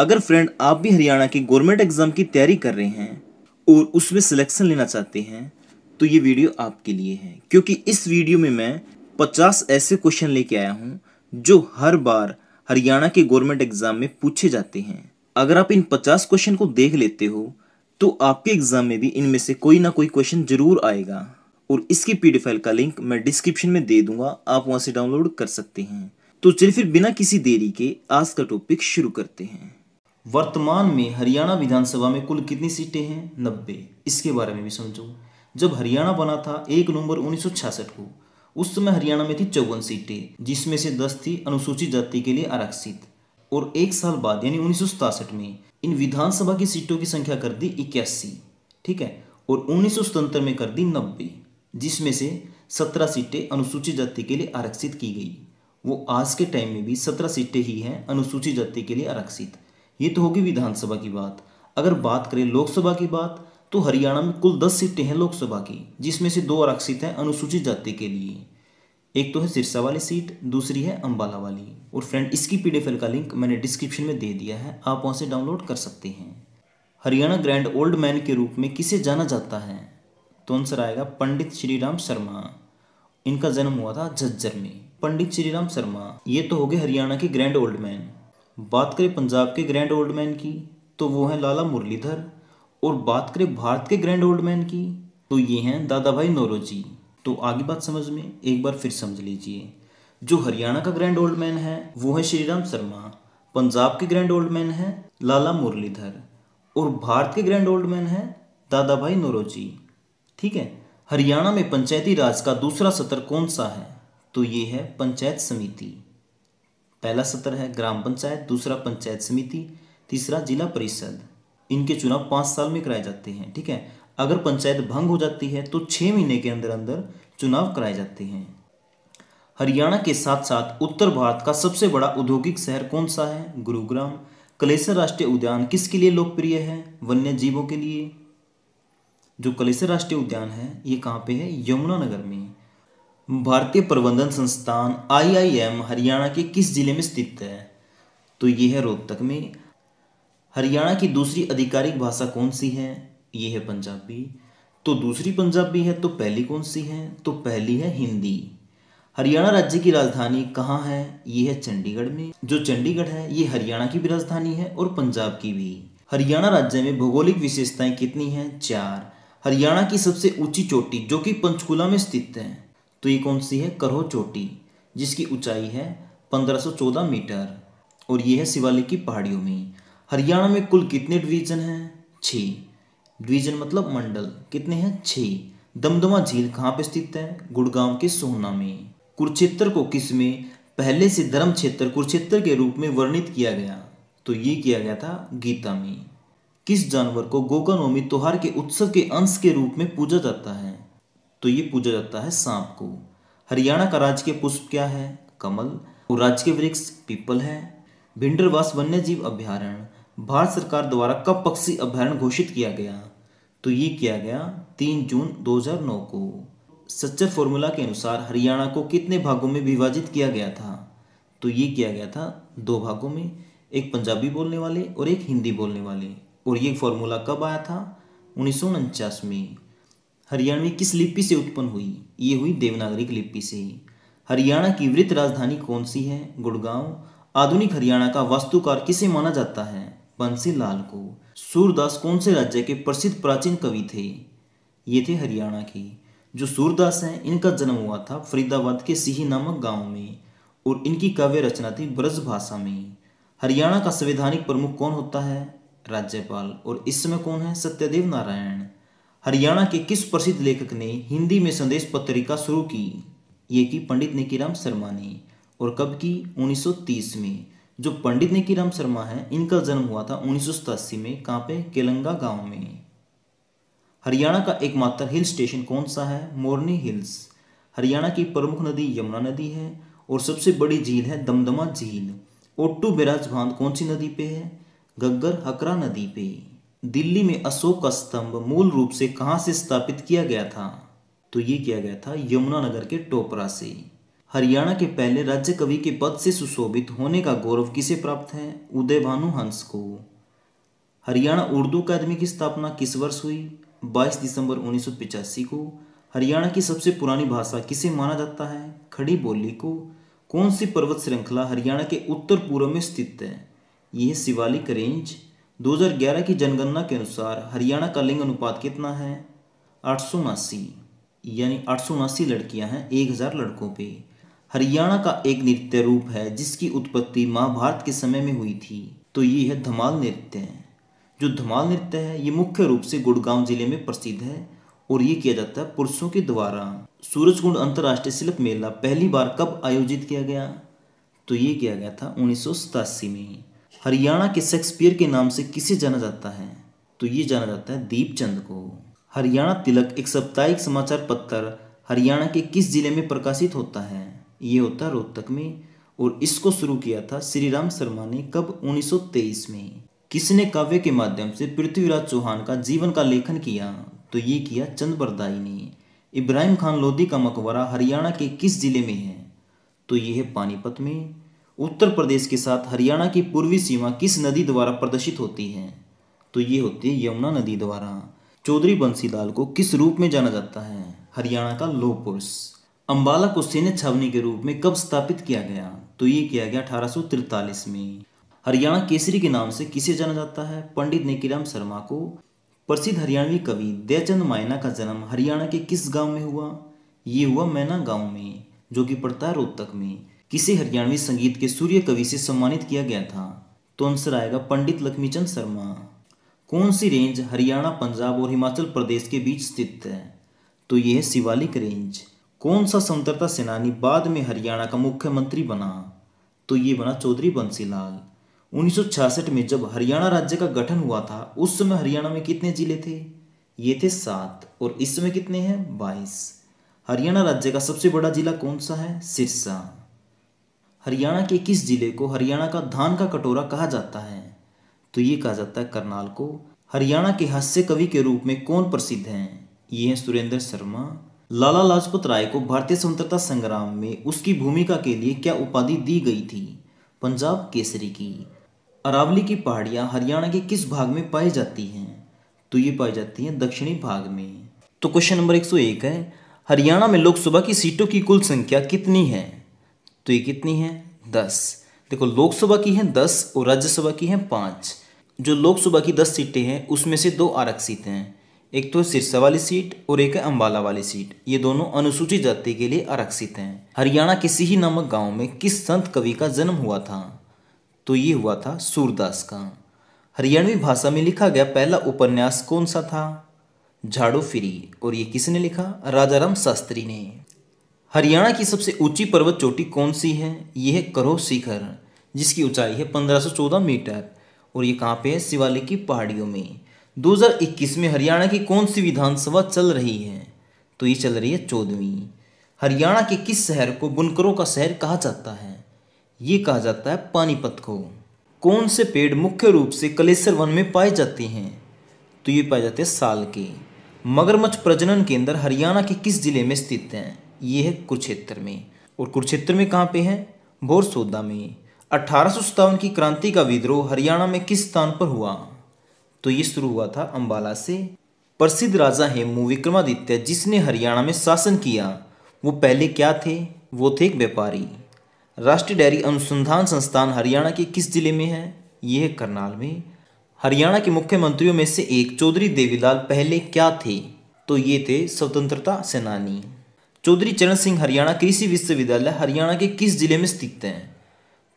अगर फ्रेंड आप भी हरियाणा के गवर्नमेंट एग्ज़ाम की तैयारी कर रहे हैं और उसमें सिलेक्शन लेना चाहते हैं तो ये वीडियो आपके लिए है क्योंकि इस वीडियो में मैं 50 ऐसे क्वेश्चन लेके आया हूँ जो हर बार हरियाणा के गवर्नमेंट एग्ज़ाम में पूछे जाते हैं अगर आप इन 50 क्वेश्चन को देख लेते हो तो आपके एग्ज़ाम में भी इनमें से कोई ना कोई क्वेश्चन ज़रूर आएगा और इसकी पी फाइल का लिंक मैं डिस्क्रिप्शन में दे दूंगा आप वहाँ से डाउनलोड कर सकते हैं तो चलिए फिर बिना किसी देरी के आज का टॉपिक शुरू करते हैं वर्तमान में हरियाणा विधानसभा में कुल कितनी सीटें हैं नब्बे इसके बारे में भी समझो जब हरियाणा बना था एक नवंबर उन्नीस को उस समय हरियाणा में थी चौवन सीटें जिसमें से दस थी अनुसूचित जाति के लिए आरक्षित और एक साल बाद यानी उन्नीस में इन विधानसभा की सीटों की संख्या कर दी इक्यासी ठीक है और उन्नीस में कर दी नब्बे जिसमें से सत्रह सीटें अनुसूचित जाति के लिए आरक्षित की गई वो आज के टाइम में भी सत्रह सीटें ही हैं अनुसूचित जाति के लिए आरक्षित ये तो होगी विधानसभा की बात अगर बात करें लोकसभा की बात तो हरियाणा में कुल दस सीटें हैं लोकसभा की जिसमें से दो आरक्षित हैं अनुसूचित जाति के लिए एक तो है सिरसा वाली सीट दूसरी है अम्बाला वाली और फ्रेंड इसकी पी का लिंक मैंने डिस्क्रिप्शन में दे दिया है आप वहाँ से डाउनलोड कर सकते हैं हरियाणा ग्रैंड ओल्ड मैन के रूप में किसे जाना जाता है तो आंसर आएगा पंडित श्रीराम शर्मा इनका जन्म हुआ था झज्जर में पंडित श्रीराम शर्मा ये तो हो गए हरियाणा के ग्रैंड ओल्ड मैन बात करें पंजाब के ग्रैंड ओल्ड मैन की तो वो हैं लाला मुरलीधर और बात करें भारत के ग्रैंड ओल्ड मैन की तो ये हैं दादा भाई नौरोजी तो आगे बात समझ में एक बार फिर समझ लीजिए जो हरियाणा का ग्रैंड ओल्ड मैन है वो है श्री राम शर्मा पंजाब के ग्रैंड ओल्ड मैन है लाला मुरलीधर और भारत के ग्रैंड ओल्ड मैन है दादा भाई नौरोजी ठीक है हरियाणा में पंचायती राज का दूसरा सत्र कौन सा है तो ये है पंचायत समिति पहला सत्र है ग्राम पंचायत दूसरा पंचायत समिति तीसरा जिला परिषद इनके चुनाव पाँच साल में कराए जाते हैं ठीक है अगर पंचायत भंग हो जाती है तो छः महीने के अंदर अंदर चुनाव कराए जाते हैं हरियाणा के साथ साथ उत्तर भारत का सबसे बड़ा औद्योगिक शहर कौन सा है गुरुग्राम कलेसर राष्ट्रीय उद्यान किसके लिए लोकप्रिय है वन्य जीवों के लिए जो कलेसर राष्ट्रीय उद्यान है ये कहाँ पे है यमुना नगर में भारतीय प्रबंधन संस्थान आईआईएम हरियाणा के किस जिले में स्थित है तो ये है रोहतक में हरियाणा की दूसरी आधिकारिक भाषा कौन सी है ये है पंजाबी तो दूसरी पंजाबी है तो पहली कौन सी है तो पहली है हिंदी हरियाणा राज्य की राजधानी कहाँ है ये है चंडीगढ़ में जो चंडीगढ़ है ये हरियाणा की भी राजधानी है और पंजाब की भी हरियाणा राज्य में भौगोलिक विशेषताएं कितनी हैं चार हरियाणा की सबसे ऊंची चोटी जो कि पंचकुला में स्थित है तो ये कौन सी है करहो चोटी जिसकी ऊंचाई है 1514 मीटर और ये है शिवालिक की पहाड़ियों में हरियाणा में कुल कितने डिवीजन हैं छ डिवीजन मतलब मंडल कितने हैं छ दमदमा झील कहाँ पर स्थित है गुड़गांव के सोहना में कुरुक्षेत्र को किस में पहले से धर्म क्षेत्र कुरुक्षेत्र के रूप में वर्णित किया गया तो ये किया गया था गीता में किस जानवर को गोकर्णोमी त्योहार के उत्सव के अंश के रूप में पूजा जाता है तो ये पूजा जाता है सांप को हरियाणा का राजकीय पुष्प क्या है कमल और राज्य के वृक्ष पीपल है भिंडरवास वन्य जीव अभ्यारण्य भारत सरकार द्वारा कब पक्षी अभ्यारण घोषित किया गया तो ये किया गया तीन जून दो को सच्चर फॉर्मूला के अनुसार हरियाणा को कितने भागों में विभाजित किया गया था तो ये किया गया था दो भागों में एक पंजाबी बोलने वाले और एक हिंदी बोलने वाले और ये फॉर्मूला कब आया था उन्नीस में हरियाणा में किस लिपि से उत्पन्न हुई ये हुई देवनागरिक लिपि से ही हरियाणा की वृत्त राजधानी कौन सी है गुड़गांव आधुनिक हरियाणा का वास्तुकार किसे माना जाता है बंसी लाल को सूरदास कौन से राज्य के प्रसिद्ध प्राचीन कवि थे ये थे हरियाणा के जो सूरदास हैं इनका जन्म हुआ था फरीदाबाद के सिही नामक गांव में और इनकी काव्य रचना थी ब्रज भाषा में हरियाणा का संवैधानिक प्रमुख कौन होता है राज्यपाल और इस समय कौन है सत्यदेव नारायण हरियाणा के किस प्रसिद्ध लेखक ने हिंदी में संदेश पत्रिका शुरू की ये की पंडित निकीराम शर्मा ने और कब की 1930 में जो पंडित निकीराम शर्मा है इनका जन्म हुआ था उन्नीस में कहाँ पे केलंगा गांव में हरियाणा का एकमात्र हिल स्टेशन कौन सा है मोरनी हिल्स हरियाणा की प्रमुख नदी यमुना नदी है और सबसे बड़ी झील है दमदमा झील ओट्टू बैराज बांध कौन सी नदी पे है गग्गर हकरा नदी पे दिल्ली में अशोक का स्तंभ मूल रूप से कहाँ से स्थापित किया गया था तो ये किया गया था यमुनानगर के टोपरा से हरियाणा के पहले राज्य कवि के पद से सुशोभित होने का गौरव किसे प्राप्त है उदय भानु हंस को हरियाणा उर्दू अकादमी की स्थापना किस वर्ष हुई 22 दिसंबर उन्नीस को हरियाणा की सबसे पुरानी भाषा किसे माना जाता है खड़ी बोली को कौन सी पर्वत श्रृंखला हरियाणा के उत्तर पूर्व में स्थित है यह शिवालिक रेंज 2011 की जनगणना के अनुसार हरियाणा का लिंग अनुपात कितना है आठ सौ उनासी यानी आठ सौ उनासी लड़कियाँ हैं एक हज़ार लड़कों पे हरियाणा का एक नृत्य रूप है जिसकी उत्पत्ति महाभारत के समय में हुई थी तो ये है धमाल नृत्य जो धमाल नृत्य है ये मुख्य रूप से गुड़गांव जिले में प्रसिद्ध है और ये किया जाता है पुरुषों के द्वारा सूरज कुंड अंतर्राष्ट्रीय शिल्प मेला पहली बार कब आयोजित किया गया तो ये किया गया था उन्नीस में हरियाणा के शेक्सपियर के नाम से किसे जाना जाता है तो ये जाना जाता है दीपचंद को हरियाणा तिलक एक साप्ताहिक समाचार पत्र हरियाणा के किस जिले में प्रकाशित होता है ये होता है रोहतक में और इसको शुरू किया था श्री राम शर्मा ने कब 1923 में किसने काव्य के माध्यम से पृथ्वीराज चौहान का जीवन का लेखन किया तो ये किया चंदबरदाई ने इब्राहिम खान लोधी का मकबरा हरियाणा के किस जिले में है तो ये है पानीपत में उत्तर प्रदेश के साथ हरियाणा की पूर्वी सीमा किस नदी द्वारा प्रदर्शित होती है तो ये होती है यमुना नदी द्वारा चौधरी बंसीलाल को किस रूप में जाना जाता है हरियाणा का लोह पुरुष अम्बाला को सैन्य छावनी के रूप में कब स्थापित किया गया तो ये किया गया अठारह में हरियाणा केसरी के नाम से किसे जाना जाता है पंडित नेकीराम शर्मा को प्रसिद्ध हरियाणवी कवि दयाचंद मायना का जन्म हरियाणा के किस गांव में हुआ ये हुआ मैना गांव में जो कि पड़ता है रोहतक में किसे हरियाणवी संगीत के सूर्य कवि से सम्मानित किया गया था तो आंसर आएगा पंडित लक्ष्मीचंद शर्मा कौन सी रेंज हरियाणा पंजाब और हिमाचल प्रदेश के बीच स्थित है तो यह है शिवालिक रेंज कौन सा स्वतंत्रता सेनानी बाद में हरियाणा का मुख्यमंत्री बना तो ये बना चौधरी बंसीलाल 1966 में जब हरियाणा राज्य का गठन हुआ था उस समय हरियाणा में कितने जिले थे ये थे सात और इस समय कितने हैं बाईस हरियाणा राज्य का सबसे बड़ा जिला कौन सा है सिरसा हरियाणा के किस जिले को हरियाणा का धान का कटोरा कहा जाता है तो ये कहा जाता है करनाल को हरियाणा के हास्य कवि के रूप में कौन प्रसिद्ध हैं ये हैं सुरेंद्र शर्मा लाला लाजपत राय को भारतीय स्वतंत्रता संग्राम में उसकी भूमिका के लिए क्या उपाधि दी गई थी पंजाब केसरी की अरावली की पहाड़ियाँ हरियाणा के किस भाग में पाई जाती हैं तो ये पाई जाती हैं दक्षिणी भाग में तो क्वेश्चन नंबर 101 है हरियाणा में लोकसभा की सीटों की कुल संख्या कितनी है तो ये कितनी है दस देखो लोकसभा की है दस और राज्यसभा की है पाँच जो लोकसभा की दस सीटें हैं उसमें से दो आरक्षित हैं एक तो सिरसा वाली सीट और एक है अम्बाला वाली सीट ये दोनों अनुसूचित जाति के लिए आरक्षित हैं हरियाणा किसी ही नामक गांव में किस संत कवि का जन्म हुआ था तो ये हुआ था सूरदास का हरियाणवी भाषा में लिखा गया पहला उपन्यास कौन सा था झाड़ू फिरी और ये किसने लिखा राजाराम शास्त्री ने हरियाणा की सबसे ऊंची पर्वत चोटी कौन सी है यह है करो शिखर जिसकी ऊंचाई है 1514 मीटर और ये कहाँ पे है शिवालिक की पहाड़ियों में 2021 में हरियाणा की कौन सी विधानसभा चल रही है तो ये चल रही है चौदहवीं हरियाणा के किस शहर को बुनकरों का शहर कहा जाता है ये कहा जाता है पानीपत को कौन से पेड़ मुख्य रूप से कलेसर वन में पाए जाते हैं तो ये पाए जाते हैं साल के मगरमच्छ प्रजनन केंद्र हरियाणा के किस जिले में स्थित हैं ये है कुरुक्षेत्र में और कुरुक्षेत्र में कहाँ पे है बोरसोदा में अठारह की क्रांति का विद्रोह हरियाणा में किस स्थान पर हुआ तो ये शुरू हुआ था अम्बाला से प्रसिद्ध राजा हेमू विक्रमादित्य जिसने हरियाणा में शासन किया वो पहले क्या थे वो थे एक व्यापारी राष्ट्रीय डेयरी अनुसंधान संस्थान हरियाणा के किस जिले में है ये है करनाल में हरियाणा के मुख्यमंत्रियों में से एक चौधरी देवीलाल पहले क्या थे तो ये थे स्वतंत्रता सेनानी चौधरी चरण सिंह हरियाणा कृषि विश्वविद्यालय हरियाणा के किस जिले में स्थित हैं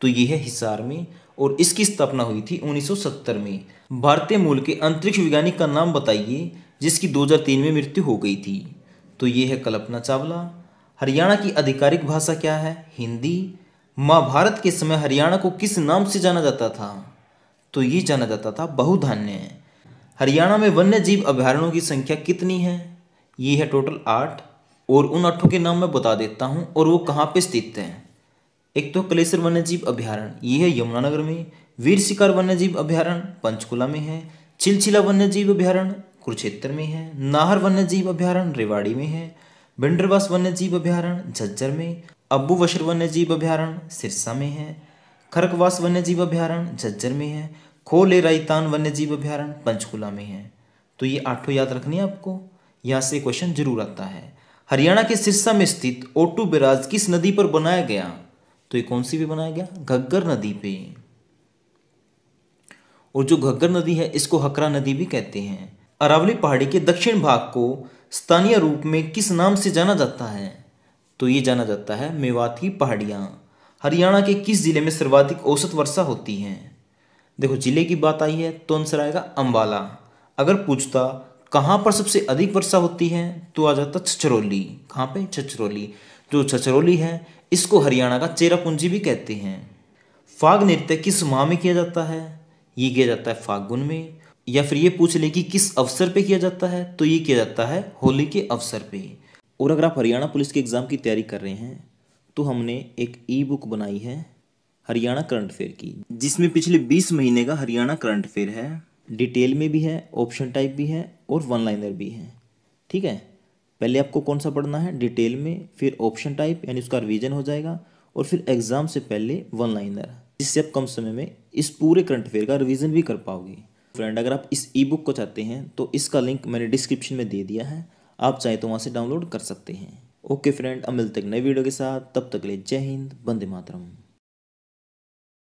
तो ये है हिसार में और इसकी स्थापना हुई थी 1970 में भारतीय मूल के अंतरिक्ष वैज्ञानिक का नाम बताइए जिसकी 2003 में मृत्यु हो गई थी तो ये है कल्पना चावला हरियाणा की आधिकारिक भाषा क्या है हिंदी महाभारत के समय हरियाणा को किस नाम से जाना जाता था तो ये जाना जाता था बहुधान्य हरियाणा में वन्य जीव अभ्यारण्यों की संख्या कितनी है ये है टोटल आठ और उन आठों के नाम मैं बता देता हूँ और वो कहाँ पे स्थित हैं एक तो कलेसर वन्यजीव अभ्यारण्य ये है यमुनानगर में वीर शिकार वन्यजीव अभ्यारण्य पंचकुला में है चिलचिला वन्यजीव अभ्यारण्य कुरुक्षेत्र में है नाहर वन्यजीव अभ्यारण्य रेवाड़ी में है बिंडरवास वन्यजीव अभ्यारण्य झज्जर में अब्बू वशर वन्यजीव अभ्यारण्य सिरसा में है खरकवास वन्यजीव अभ्यारण्य झज्जर में है खोले रायतान वन्यजीव अभ्यारण्य पंचकुला में है तो ये आठों याद रखनी है आपको यहाँ से क्वेश्चन जरूर आता है हरियाणा के सिरसा में स्थित ओटू बिराज किस नदी पर बनाया गया तो ये कौन सी पे बनाया गया घग्गर नदी पे और जो घग्गर नदी है इसको हकरा नदी भी कहते हैं अरावली पहाड़ी के दक्षिण भाग को स्थानीय रूप में किस नाम से जाना जाता है तो ये जाना जाता है मेवात की पहाड़ियाँ हरियाणा के किस जिले में सर्वाधिक औसत वर्षा होती है देखो जिले की बात आई है तो आंसर आएगा अम्बाला अगर पूछता कहाँ पर सबसे अधिक वर्षा होती है तो आ जाता छछरौली कहाँ पे छछरौली जो छछरौली है इसको हरियाणा का चेरापूंजी भी कहते हैं फाग नृत्य किस माह में किया जाता है ये किया जाता है फागुन में या फिर ये पूछ ले कि किस अवसर पे किया जाता है तो ये किया जाता है होली के अवसर पे और अगर आप हरियाणा पुलिस के एग्ज़ाम की तैयारी कर रहे हैं तो हमने एक ई बुक बनाई है हरियाणा करंट अफेयर की जिसमें पिछले 20 महीने का हरियाणा करंट अफेयर है डिटेल में भी है ऑप्शन टाइप भी है और वन लाइनर भी है ठीक है पहले आपको कौन सा पढ़ना है डिटेल में फिर ऑप्शन टाइप यानी उसका रिवीजन हो जाएगा और फिर एग्ज़ाम से पहले वन लाइनर जिससे आप कम समय में इस पूरे करंट अफेयर का रिवीजन भी कर पाओगे फ्रेंड अगर आप इस ई बुक को चाहते हैं तो इसका लिंक मैंने डिस्क्रिप्शन में दे दिया है आप चाहें तो वहाँ से डाउनलोड कर सकते हैं ओके फ्रेंड अब मिलते हैं नए वीडियो के साथ तब तक ले जय हिंद बंदे मातरम